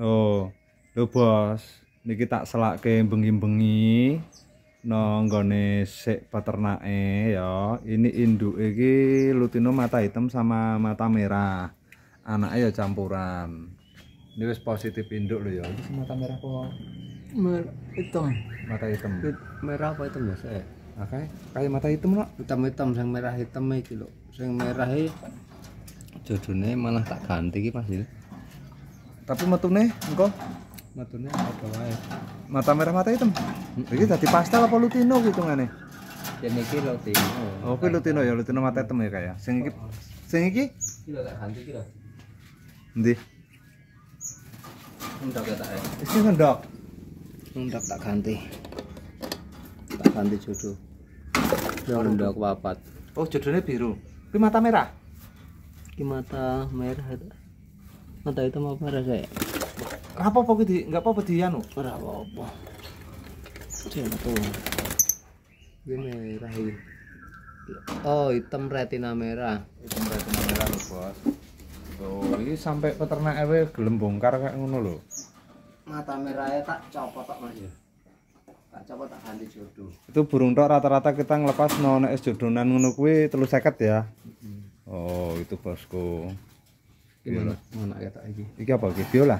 Oh, lo bos, niki tak selak bengi-bengi, nonggone sek peternak e, ya. Ini induk iki lutino mata hitam sama mata merah, anak ya campuran. Ini wis positif induk lho ya, ini mata merah apa? Mer hitam. Mata hitam. merah apa hitam ya saya? Eh. Oke, kayak mata hitam lo? Hitam hitam, yang merah hitam iki lo, yang merah ini. E, Jodohnya malah tak ganti ki pas Ya. tapi matune engko matune apa wae mata merah mata hitam iki dadi pastel apa lutino hitungane yen iki lutino oh kuwi lutino ya lutino mata hitam ya kaya sing iki sing iki iki lho tak ganti iki lho endi ngendok ya tak ya? iki ndak ndak tak ganti tak ganti jodoh ya, ndak papat oh jodohnya biru kuwi mata merah iki mata merah entah itu mau parah kayak apa pokoknya di nggak apa apa di anu ora apa apa coba tuh ini merah ini oh hitam retina merah hitam retina merah loh bos tuh oh, ini sampai peternak ewe gelem bongkar kayak ngono lho. mata merahnya tak copot tok, mas tak copot tak ganti jodoh itu burung tok rata-rata kita ngelepas no es jodonan ngono kuwi 350 ya oh itu bosku gimana mana kata lagi iki apa iki biola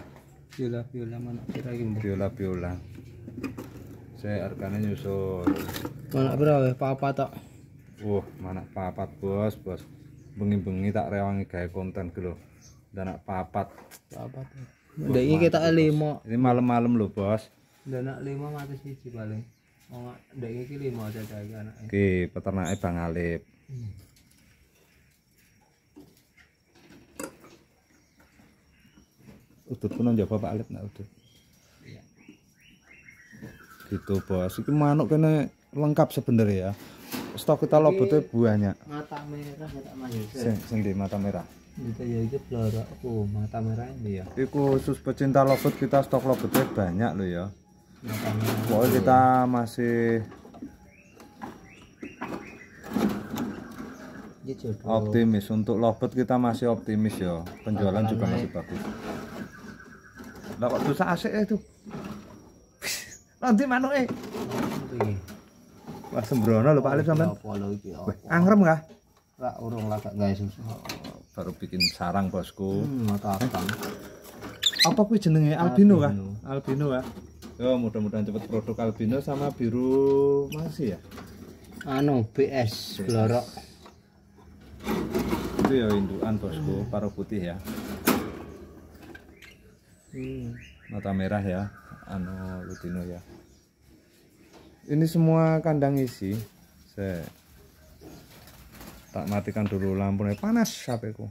biola biola mana kira iki biola biola saya arkane nyusul mana berapa papa tak? wah mana papat bos bos bengi-bengi tak rewangi gaya konten ki lho dan nak papat papat ya. ndak iki kita lima ini malam-malam lho bos dan nak lima mati siji paling Oh, dek iki lima aja anak. Oke, peternake Bang Alip. Hmm. udut kuno njaba Pak Alit nak udut. Gitu, Bos. itu manuk kene lengkap sebenarnya ya. Stok kita lobote banyak. Mata merah ya, mata merah. Sing sing di mata merah. Itu ya itu blorok oh, mata merah ini ya. Iku khusus pecinta lobot kita stok lobotnya banyak loh ya. Pokoknya kita masih optimis untuk lobet kita masih optimis ya penjualan juga masih bagus lah kok dosa asik ya itu. Nanti e. Wah sembrono lho Pak Alif sampean. Angrem kah? Lah urung lah gak gawe susu. Baru bikin sarang bosku. Hmm, mata Apa kuwi jenenge albino kah? Albino ya? Yo mudah-mudahan cepet produk albino sama biru masih ya. Anu BS, blorok. glorok. Itu ya indukan bosku, paruh putih ya mata hmm. merah ya anu lutino ya ini semua kandang isi saya tak matikan dulu lampunya panas sapiku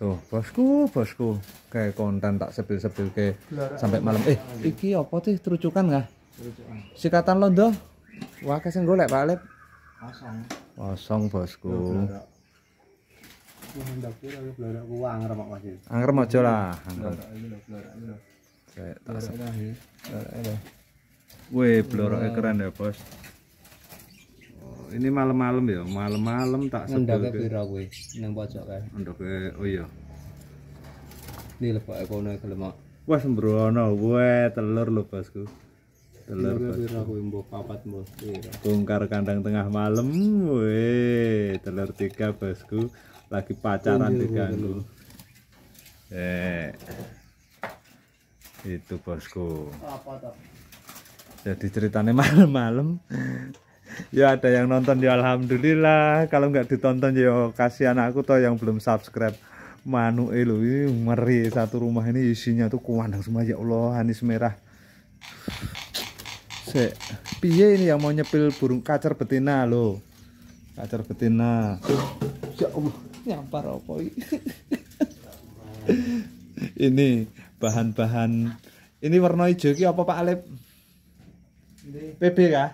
tuh bosku bosku kayak konten tak sepil-sepil ke sampai malam eh iki apa sih terucukan nggak sikatan londo wah kasih golek pak Alep kosong kosong bosku Angger mok Mas. Angger aja lah, angger. Kayak tak. Wih, bloroknya keren ya, Bos. ini malam-malam ya, malam-malam tak sebel. Ngendake pira kuwi nang pojok kae? Ngendake oh iya. Ini lebok kono kelemak. Wah, sembrono, weh telur lho, Bosku. telur pira kuwi mbok papat mbok iya. bongkar kandang tengah malam we telur tiga bosku lagi pacaran diganggu eh itu bosku jadi ceritanya malam-malam ya ada yang nonton ya alhamdulillah kalau nggak ditonton ya kasihan aku toh yang belum subscribe manu elo ini satu rumah ini isinya tuh kuandang semua ya Allah anis merah se piye ini yang mau nyepil burung kacer betina loh kacer betina ya Allah nyampar apa ini bahan-bahan ini warna hijau ini apa Pak Alep PB kah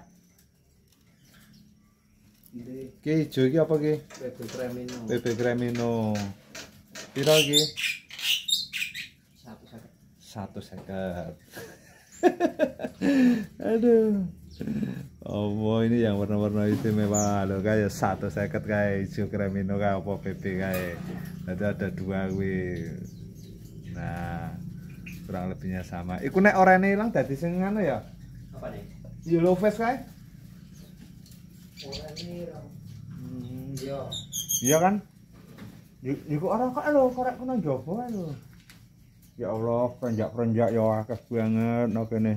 ini hijau ini apa ini PB Kremino PB Kremino Piro ki? Satu seket. Satu seket. Aduh. Oh, ini yang warna-warna itu istimewa lo guys satu seket kayak hijau kremino kayak apa PP kayak. Nanti ada dua gue Nah, kurang lebihnya sama. Iku nek orange hilang tadi sing ngano ya. Apa nih? Yellow face guys Oranye Hmm, iya. Iya kan? Iku orang kok lo korek kena jowo lo Ya Allah, perenjak-perenjak ya akeh banget no nih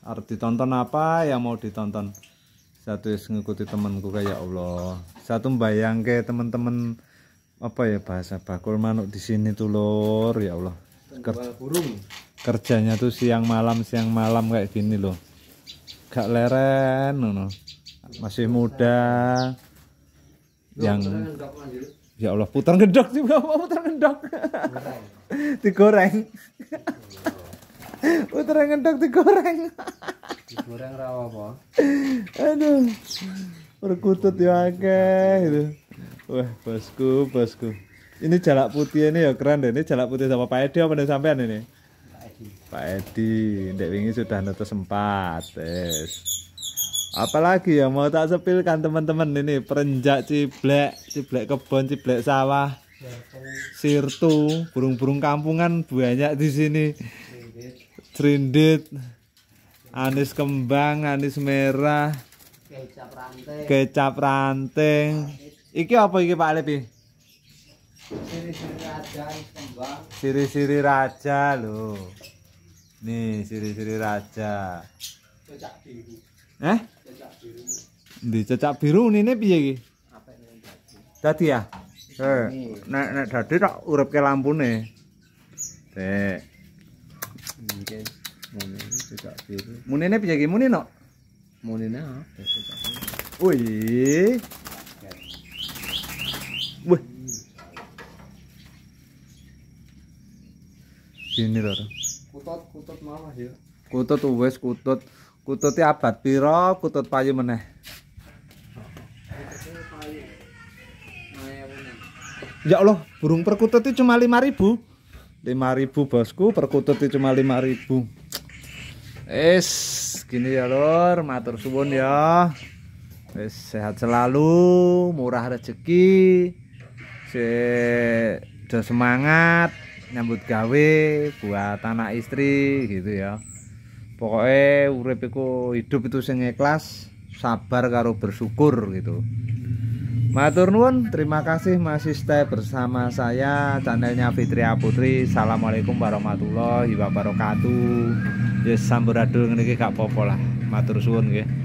harus ditonton apa yang mau ditonton satu is ngikuti temanku kayak ya Allah satu bayang ke teman-teman apa ya bahasa bakul manuk di sini tuh lor ya Allah Kerja, kerjanya tuh siang malam siang malam kayak gini loh gak leren no, no. masih muda yang ya Allah putar gedok mau putar gedok digoreng Utara ngentok digoreng. digoreng ra apa? Aduh. perkutut ya akeh gitu. Wah, bosku, bosku. Ini jalak putih ini ya keren deh. Ini jalak putih sama Pak Edi apa sampean ini? Pak Edi. Pak Edi, Dek sudah nutus empat. Yes. Apalagi ya mau tak sepilkan teman-teman ini perenjak ciblek, ciblek kebon, ciblek sawah, ya, sirtu, burung-burung kampungan banyak di sini. Iya. Trindit Anis kembang, anis merah Kecap ranting Kecap ranting Iki apa iki Pak Lepi? Siri-siri raja kembang Siri-siri raja Nih siri-siri raja Cecak biru Eh? Cecak biru Di cecak biru ini piye iki? Dadi ya? Eh, nek nek dadi tak lampu nih Dek. Munene mune tidak biru ini piye no mune apa biru wih wih gini lho kutut kutut malah ya kutut wis kutut kutute abad piro kutut payu meneh Ya Allah, burung perkutut itu cuma 5000 lima ribu bosku perkutut itu cuma ribu. es gini ya lor matur suwun ya es sehat selalu murah rezeki se semangat nyambut gawe buat anak istri gitu ya pokoknya urip hidup itu sing ikhlas sabar karo bersyukur gitu Matur nuwun, terima kasih masih stay bersama saya channelnya Fitria Putri. Assalamualaikum warahmatullahi wabarakatuh. Yes, samburadul niki gak popo lah. Matur suwun nggih.